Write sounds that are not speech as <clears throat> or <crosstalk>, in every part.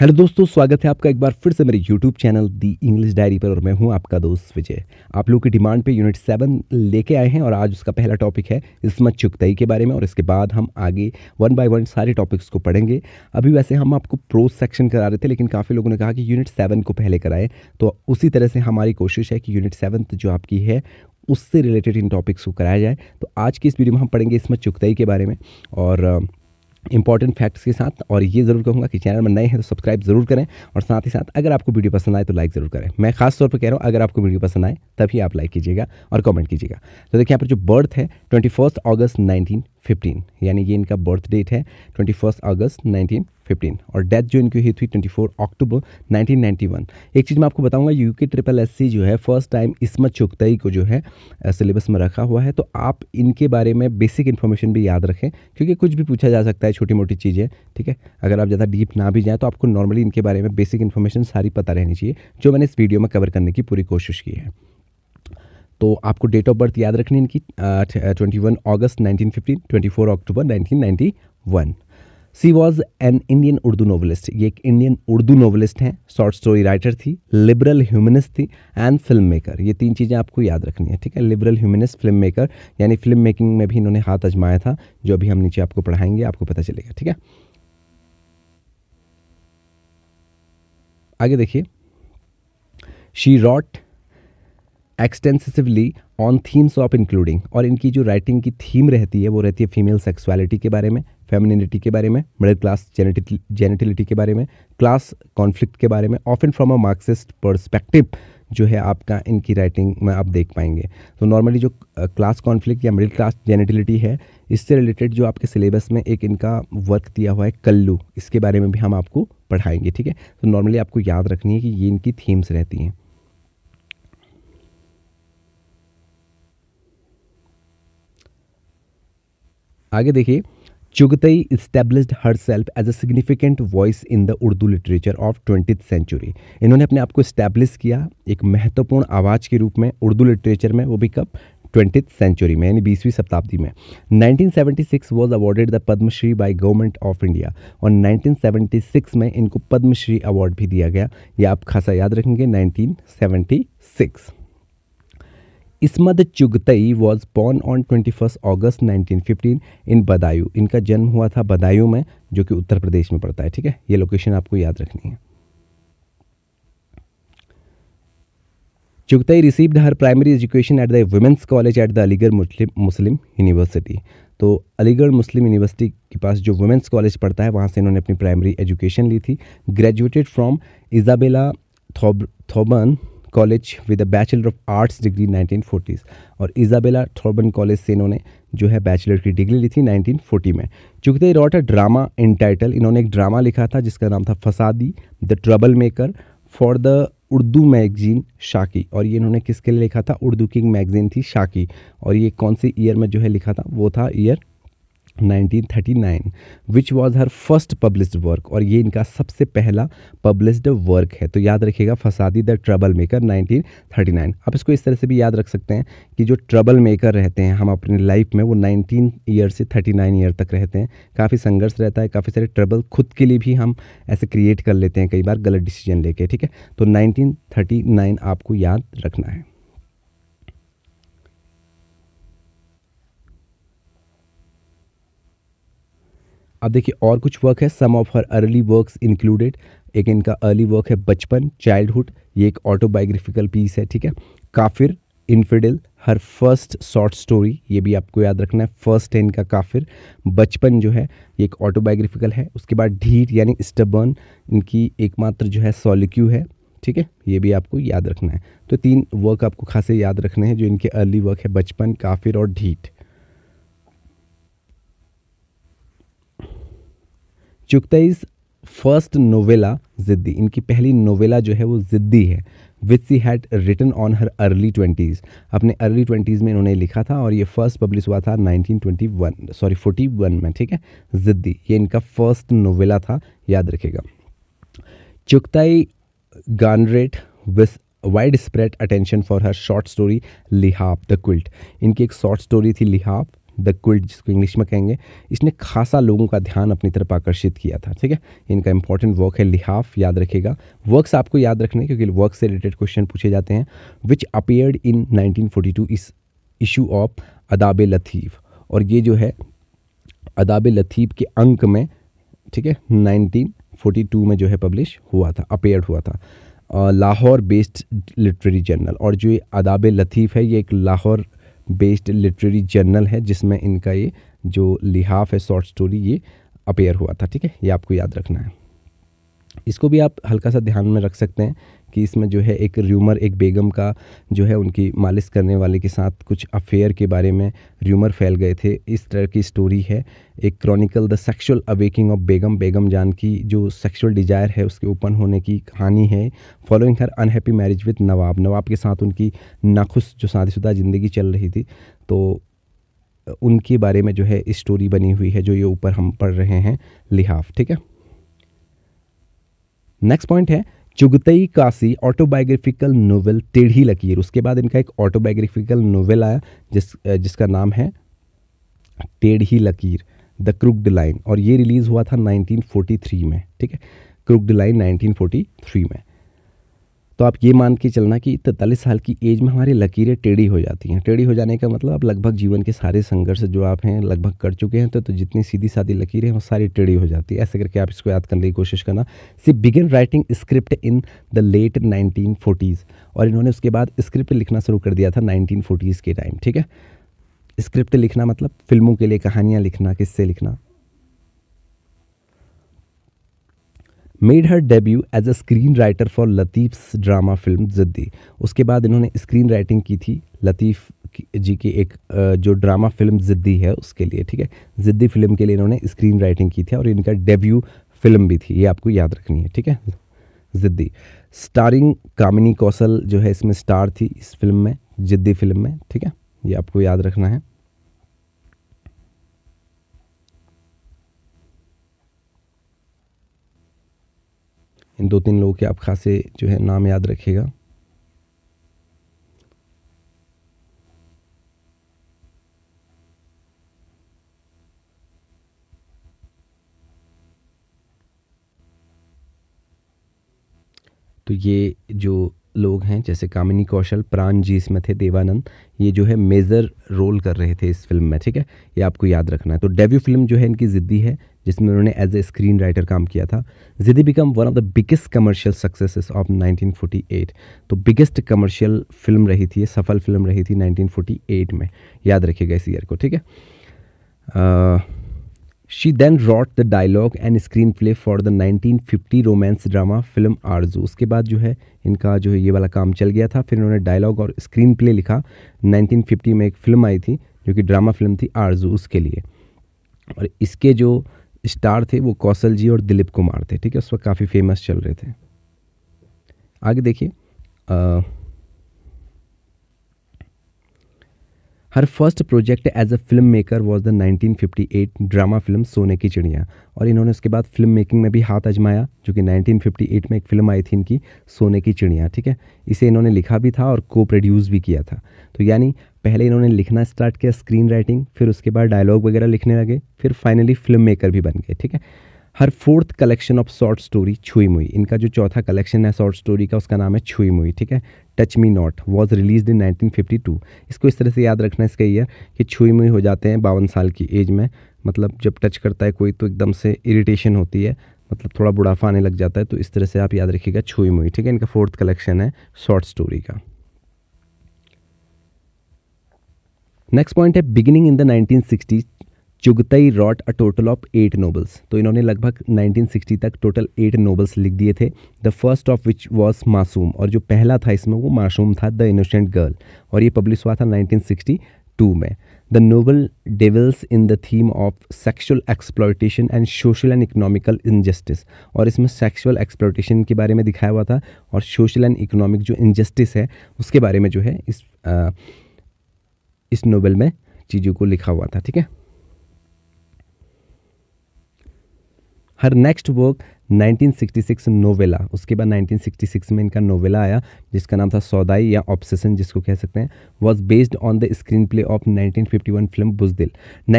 hello दोस्तों स्वागत है आपका एक बार फिर से मेरे YouTube channel The English Diary पर और मैं हूं आपका दोस्त विजय आप लोग की डिमांड पे यूनिट सेवन लेके आए हैं और आज उसका पहला टॉपिक है इसमत चुगताई के बारे में और इसके बाद हम आगे वन बाय वन सारे टॉपिक्स को पढ़ेंगे अभी वैसे हम आपको प्रोज सेक्शन करा रहे थे लेकिन काफ़ी लोगों ने कहा कि यूनिट सेवन को पहले कराएं तो उसी तरह से हमारी कोशिश है कि यूनिट सेवन जो आपकी है उससे रिलेटेड इन टॉपिक्स को कराया जाए तो आज की इस वीडियो में हम पढ़ेंगे इसमत चुगताई के बारे में और इंपॉर्टेंट फैक्ट्स के साथ और ये ज़रूर कहूँगा कि चैनल में नए हैं तो सब्सक्राइब ज़रूर करें और साथ ही साथ अगर आपको वीडियो पसंद आए तो लाइक ज़रूर करें मैं खास तौर पर कह रहा हूँ अगर आपको वीडियो पसंद आए तभी आप लाइक कीजिएगा और कमेंट कीजिएगा तो देखिए यहाँ पर जो बर्थ है ट्वेंटी अगस्त नाइनटीन फिफ्टीन यानी ये इनका बर्थ डेट है twenty first August nineteen fifteen और डेथ जो इनकी हुई थी twenty four October 1991 ninety one एक चीज़ मैं आपको बताऊंगा यूके ट्रिपल एस सी जो है फर्स्ट टाइम इसमत चुगतई को जो है सिलेबस में रखा हुआ है तो आप इनके बारे में बेसिक इन्फॉर्मेशन भी याद रखें क्योंकि कुछ भी पूछा जा सकता है छोटी मोटी चीज़ें ठीक है अगर आप ज़्यादा डीप ना भी जाएँ तो आपको नॉर्मली इनके बारे में बेसिक इन्फॉर्मेशन सारी पता रहनी चाहिए जो मैंने इस वीडियो में कवर करने की पूरी कोशिश की है तो आपको डेट ऑफ बर्थ याद रखनी इनकी twenty one August nineteen fifteen twenty four October nineteen ninety one she was an Indian Urdu novelist ये एक इंडियन उर्दू नॉवलिस्ट हैं शॉर्ट स्टोरी राइटर थी लिबरल ह्यूमनिस्ट थी एंड फिल्म मेकर ये तीन चीज़ें आपको याद रखनी है ठीक है लिबरल ह्यूमनिस्ट फिल्म मेकर यानी फिल्म मेकिंग में भी इन्होंने हाथ आजमाया था जो अभी हम नीचे आपको पढ़ाएंगे आपको पता चलेगा ठीक है आगे देखिए she wrote extensively on themes of including और इनकी जो राइटिंग की थीम रहती है वो रहती है फीमेल सेक्सुअलिटी के बारे में फेमिनिटी के बारे में मिडिल क्लास जेनेटिलिटी के बारे में क्लास कॉन्फ्लिक्ट के बारे में of and from a Marxist perspective जो है आपका इनकी राइटिंग में आप देख पाएंगे तो नॉर्मली जो क्लास कॉन्फ्लिक्ट या मिडिल क्लास जेनेटिलिटी है इससे रिलेटेड जो आपके सिलेबस में एक इनका वर्क दिया हुआ है कल्लू इसके बारे में भी हम आपको पढ़ाएंगे ठीक है तो नॉर्मली आपको याद रखनी है कि ये इनकी थीम्स रहती हैं आगे देखिए Chughtai established her self as a significant voice in the Urdu literature of twenty century इन्होंने अपने आप को इस्टेब्लिश किया एक महत्वपूर्ण आवाज़ के रूप में उर्दू लिटरेचर में वो भी कब ट्वेंटी सेंचुरी में यानी बीसवीं शताब्दी में 1976 was awarded the Padma Shri by government of India और 1976 में इनको पद्मश्री अवार्ड भी दिया गया ये आप खासा याद रखेंगे 1976 Ismat Chughtai was born on twenty first August nineteen fifteen in Badayun इनका जन्म हुआ था बदायूं में जो कि उत्तर प्रदेश में पड़ता है ठीक है ये लोकेशन आपको याद रखनी है Chughtai received her primary education at the women's college at the Aligarh Muslim Muslim University तो अलीगढ़ मुस्लिम यूनिवर्सिटी के पास जो वुमेंस कॉलेज पड़ता है वहाँ से इन्होंने अपनी प्राइमरी एजुकेशन ली थी graduated from Isabella Thoburn College with a bachelor of arts degree nineteen forties और इजाबेला थॉर्बन कॉलेज से इन्होंने जो है बैचलर की डिग्री ली थी नाइनटीन फोर्टी में चूंकि they wrote a drama in title इन्होंने एक ड्रामा लिखा था जिसका नाम था Fasadi the trouble maker for the Urdu magazine Saqi और ये इन्होंने किसके लिए लिखा था उर्दू किंग मैगज़ीन थी शाकी और ये कौन से ईयर में जो है लिखा था वो था year 1939 which was her first published work और ये इनका सबसे पहला published वर्क है तो याद रखिएगा फसादी द ट्रबल मेकर 1939 आप इसको इस तरह से भी याद रख सकते हैं कि जो ट्रबल मेकर रहते हैं हम अपने लाइफ में वो 19 ईयर से 39 ईयर तक रहते हैं काफ़ी संघर्ष रहता है काफ़ी सारे ट्रबल खुद के लिए भी हम ऐसे क्रिएट कर लेते हैं कई बार गलत डिसीजन लेके ठीक है तो नाइनटीन आपको याद रखना है अब देखिए और कुछ वर्क है some of her early works included एक इनका अर्ली वर्क है बचपन चाइल्डहुड ये एक ऑटोबायोग्राफिकल पीस है ठीक है Kafir infidel her first short story ये भी आपको याद रखना है फर्स्ट है इनका काफिर बचपन जो है ये एक ऑटोबायोग्राफिकल है उसके बाद ढीर यानी स्टबर्न इनकी एकमात्र जो है सोलिक्यू है ठीक है ये भी आपको याद रखना है तो तीन वर्क आपको खासे याद रखने हैं जो इनके अर्ली वर्क है बचपन काफिर और ढीठ चुगताइज फर्स्ट नोवेला ज़िद्दी इनकी पहली नोवेला जो है वो ज़िद्दी है with she had written on her early twenties अपने अर्ली ट्वेंटीज़ में इन्होंने लिखा था और ये फर्स्ट पब्लिश हुआ था 1921 सॉरी 41 में ठीक है ज़िद्दी ये इनका फर्स्ट नोवेला था याद रखेगा चुकताई गानरेट विस widespread attention for her short story Lihaaf the quilt इनकी एक शॉर्ट स्टोरी थी लिहाफ द क्विल्ट जिसको इंग्लिश में कहेंगे इसने खासा लोगों का ध्यान अपनी तरफ आकर्षित किया था ठीक है इनका इंपॉर्टेंट वर्क है लिहाफ याद रखेगा वर्क्स आपको याद रखने क्योंकि वर्क से रिलेटेड क्वेश्चन पूछे जाते हैं विच अपेयर्ड इन 1942 इस इशू ऑफ अदाब लतीफ़ और ये जो है अदाब लतीफ़ e के अंक में ठीक है टू में जो है पब्लिश हुआ था अपेयर हुआ था लाहौर बेस्ड लिटरेरी जर्नल और जो ये अदाब लतीफ़ e है ये एक लाहौर बेस्ड लिटरेरी जर्नल है जिसमें इनका ये जो लिहाफ है शॉर्ट स्टोरी ये अपेयर हुआ था ठीक है ये आपको याद रखना है इसको भी आप हल्का सा ध्यान में रख सकते हैं कि इसमें जो है एक र्यूमर एक बेगम का जो है उनकी मालिश करने वाले के साथ कुछ अफेयर के बारे में र्यूमर फैल गए थे इस तरह की स्टोरी है एक chronicle the sexual awakening of Begum Begum Jaan की जो सेक्सुअल डिज़ायर है उसके ओपन होने की कहानी है following her unhappy marriage with Nawab Nawab के साथ उनकी नाखुश जो शादीशुदा ज़िंदगी चल रही थी तो उनके बारे में जो है स्टोरी बनी हुई है जो ये ऊपर हम पढ़ रहे हैं लिहाफ ठीक है नेक्स्ट पॉइंट है चुगतई काशी ऑटोबायोग्राफिकल नोवेल टेढ़ी लकीर उसके बाद इनका एक ऑटोबायोग्राफिकल नोवेल आया जिस जिसका नाम है टेढ़ी लकीर द क्रुक्ड लाइन और ये रिलीज़ हुआ था 1943 में ठीक है क्रुक्ड लाइन 1943 में तो आप ये मान के चलना कि तैंतालीस साल की एज में हमारी लकीरें टेढ़ी हो जाती हैं टेढ़ी हो जाने का मतलब आप लगभग जीवन के सारे संघर्ष जो आप हैं लगभग कर चुके हैं तो, तो जितनी सीधी साधी लकीरें हैं वो सारी टेढ़ी हो जाती है ऐसे करके आप इसको याद करने की कोशिश करना she begin writing script in the late nineteen और इन्होंने उसके बाद स्क्रिप्ट लिखना शुरू कर दिया था नाइनटीन के टाइम ठीक है स्क्रिप्ट लिखना मतलब फिल्मों के लिए कहानियाँ लिखना किससे लिखना made her debut as a screen writer for Latif drama film Ziddi उसके बाद इन्होंने स्क्रीन राइटिंग की थी लतीफ़ जी की एक जो ड्रामा फिल्म ज़िद्दी है उसके लिए ठीक है ज़िद्दी फिल्म के लिए इन्होंने स्क्रीन राइटिंग की थी और इनका डेब्यू फिल्म भी थी ये आपको याद रखनी है ठीक है ज़िद्दी स्टारिंग कामिनी कौशल जो है इसमें स्टार थी इस फिल्म में जिद्दी फिल्म में ठीक है ये आपको याद रखना है इन दो तीन लोगों के आप खासे जो है नाम याद रखिएगा तो ये जो लोग हैं जैसे कामिनी कौशल प्राण जी इसमें थे देवानंद ये जो है मेजर रोल कर रहे थे इस फिल्म में ठीक है ये आपको याद रखना है तो डेब्यू फिल्म जो है इनकी ज़िद्दी है जिसमें उन्होंने एज ए स्क्रीन राइटर काम किया था Ziddi become one of the biggest commercial success of 1948 तो बिगेस्ट कमर्शियल फिल्म रही थी सफल फिल्म रही थी 1948 में याद रखिएगा इस ईयर को ठीक है she then wrote the dialogue and screen play for the 1950 romance drama film Arzoo उसके बाद जो है इनका जो है ये वाला काम चल गया था फिर इन्होंने डायलॉग और स्क्रीन प्ले लिखा 1950 में एक फिल्म आई थी जो कि ड्रामा फिल्म थी आरजू उसके लिए और इसके जो स्टार थे वो कौशल जी और दिलीप कुमार थे ठीक है उस वक्त काफ़ी फेमस चल रहे थे आगे देखिए her first project as a film maker was the 1958 drama film Sone Ki चिड़िया और इन्होंने उसके बाद फिल्म मेकिंग में भी हाथ अजमाया जो कि 1958 में एक फिल्म आई थी इनकी सोने की चिड़िया ठीक है इसे इन्होंने लिखा भी था और को प्रोड्यूस भी किया था तो यानी पहले इन्होंने लिखना स्टार्ट किया स्क्रीन राइटिंग फिर उसके बाद डायलॉग वगैरह लिखने लगे फिर फाइनली फिल्म मेकर भी बन गए ठीक है her fourth collection of short story Chhui Mui इनका जो चौथा कलेक्शन है शॉर्ट स्टोरी का उसका नाम है छुई मुई ठीक है touch me not was release in 1952 इसको इस तरह से याद रखना इसका ईयर कि छुई मुई हो जाते हैं बावन साल की एज में मतलब जब टच करता है कोई तो एकदम से इरीटेशन होती है मतलब थोड़ा बुढ़ाफा आने लग जाता है तो इस तरह से आप याद रखिएगा छुई मुई ठीक है इनका फोर्थ कलेक्शन है शॉर्ट स्टोरी का नेक्स्ट पॉइंट है beginning in the nineteen sixty Chughtai wrote a total of eight novels तो इन्होंने लगभग 1960 तक टोटल एट नोबल्स लिख दिए थे the first of which was Masoom और जो पहला था इसमें वो मासूम था द इनोसेंट गर्ल और ये पब्लिश हुआ था 1962 में the novel deals in the theme of sexual exploitation and social and economical injustice और इसमें सेक्शुअल एक्सप्लोटेशन के बारे में दिखाया हुआ था और सोशल एंड इकोनॉमिक जो इनजस्टिस है उसके बारे में जो है इस आ, इस नोवेल में चीज़ों को लिखा हुआ था ठीक है हर नेक्स्ट वर्क 1966 नोवेला उसके बाद 1966 में इनका नोवेला आया जिसका नाम था सौदाई या ऑब्सेशन जिसको कह सकते हैं was based on the screen play of 1951 film Buzdil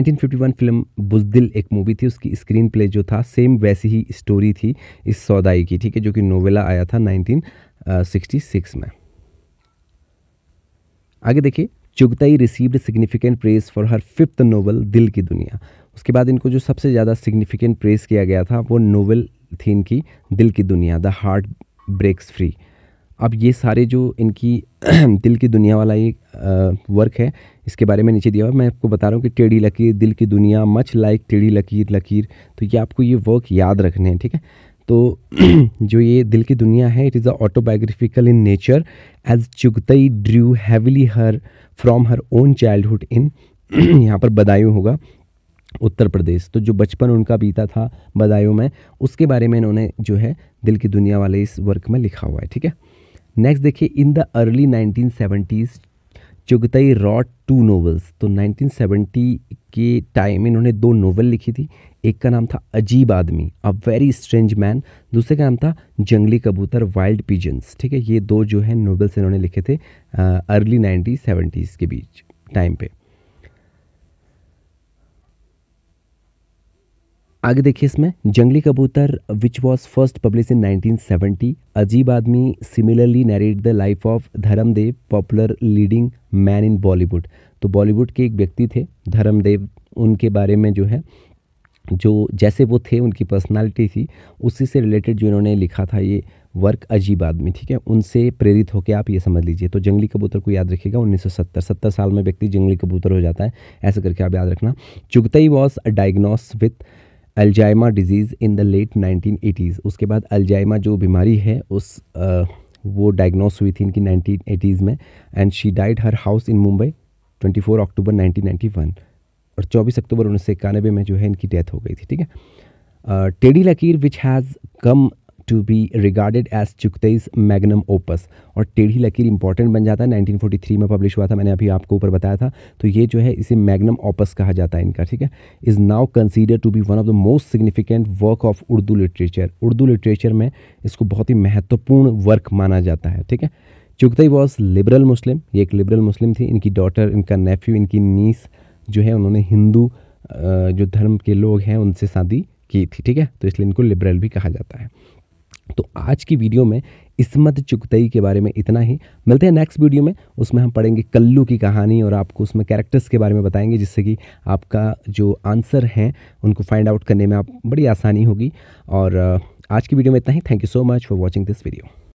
1951 film Buzdil एक मूवी थी उसकी स्क्रीन प्ले जो था सेम वैसी ही स्टोरी थी इस सौदाई की ठीक है जो कि नोवेला आया था नाइनटीन में आगे देखिए Chughtai received significant press for her fifth novel Dil Ki दुनिया उसके बाद इनको जो सबसे ज़्यादा सिग्निफिकेंट प्रेस किया गया था वो नोवेल थी इनकी दिल की दुनिया द हार्ट ब्रेक्स फ्री अब ये सारे जो इनकी <clears throat> दिल की दुनिया वाला ये वर्क है इसके बारे में नीचे दिया हुआ मैं आपको बता रहा हूँ कि टेढ़ी लकीर दिल की दुनिया मच लाइक टेढ़ी लकीर लकीर तो ये आपको ये वर्क याद रखने हैं ठीक है तो <clears throat> जो ये दिल की दुनिया है it is a autobiographical in nature as Chughtai drew heavily her from her own childhood in यहाँ पर बदायूं होगा उत्तर प्रदेश तो जो बचपन उनका बीता था बदायूं में उसके बारे में इन्होंने जो है दिल की दुनिया वाले इस वर्क में लिखा हुआ है ठीक है नेक्स्ट देखिए in the early nineteen seventies Chughtai wrote two novels तो 1970 के टाइम इन्होंने दो नोवेल लिखी थी एक का नाम था अजीब आदमी अ वेरी स्ट्रेंज मैन दूसरे का नाम था जंगली कबूतर वाइल्ड पिजन्स ठीक है ये दो जो है नोवेल्स इन्होंने लिखे थे अर्ली नाइनटीज सेवेंटीज़ के बीच टाइम पे आगे देखिए इसमें Jangli Kabootar which was first publish in 1970 Ajeeb Aadmi similarly narrate the life of Dharamdev popular leading man in Bollywood तो बॉलीवुड के एक व्यक्ति थे धर्मदेव उनके बारे में जो है जो जैसे वो थे उनकी पर्सनालिटी थी उसी से रिलेटेड जो इन्होंने लिखा था ये वर्क अजीब आदमी ठीक है उनसे प्रेरित होकर आप ये समझ लीजिए तो जंगली कबूतर को याद रखिएगा 1970 सत्तर साल में व्यक्ति जंगली कबूतर हो जाता है ऐसा करके आप याद रखना Chughtai was diagnose with Alzheimer disease in the late 1980s उसके बाद अल्जाइमा जो बीमारी है उस आ, वो डायग्नोस हुई थी इनकी 1980s में and she died her house in Mumbai 24 October 1991 और 24 अक्टूबर उन्नीस सौ इक्यानवे में जो है इनकी डेथ हो गई थी ठीक है Terhi Lakeer which has come to be regarded as Chughtai's magnum opus और टेढ़ी लकीर इंपॉर्टेंट बन जाता है 1943 में पब्लिश हुआ था मैंने अभी आपको ऊपर बताया था तो ये जो है इसे मैगनम ओपस कहा जाता है इनका ठीक है is now consider to be one of the most significant work of Urdu literature Urdu literature में इसको बहुत ही महत्वपूर्ण वर्क माना जाता है ठीक है चुगतई वॉज लिबरल मुस्लिम ये एक लिबरल मुस्लिम थी इनकी डॉटर इनका नेफ्यू इनकी नीस जो है उन्होंने हिंदू जो धर्म के लोग हैं उनसे शादी की थी ठीक है तो इसलिए इनको लिबरल भी कहा जाता है तो आज की वीडियो में इसमत चुगतई के बारे में इतना ही मिलते हैं नेक्स्ट वीडियो में उसमें हम पढ़ेंगे कल्लू की कहानी और आपको उसमें कैरेक्टर्स के बारे में बताएंगे जिससे कि आपका जो आंसर हैं उनको फाइंड आउट करने में आप बड़ी आसानी होगी और आज की वीडियो में इतना ही thank you so much for watching this video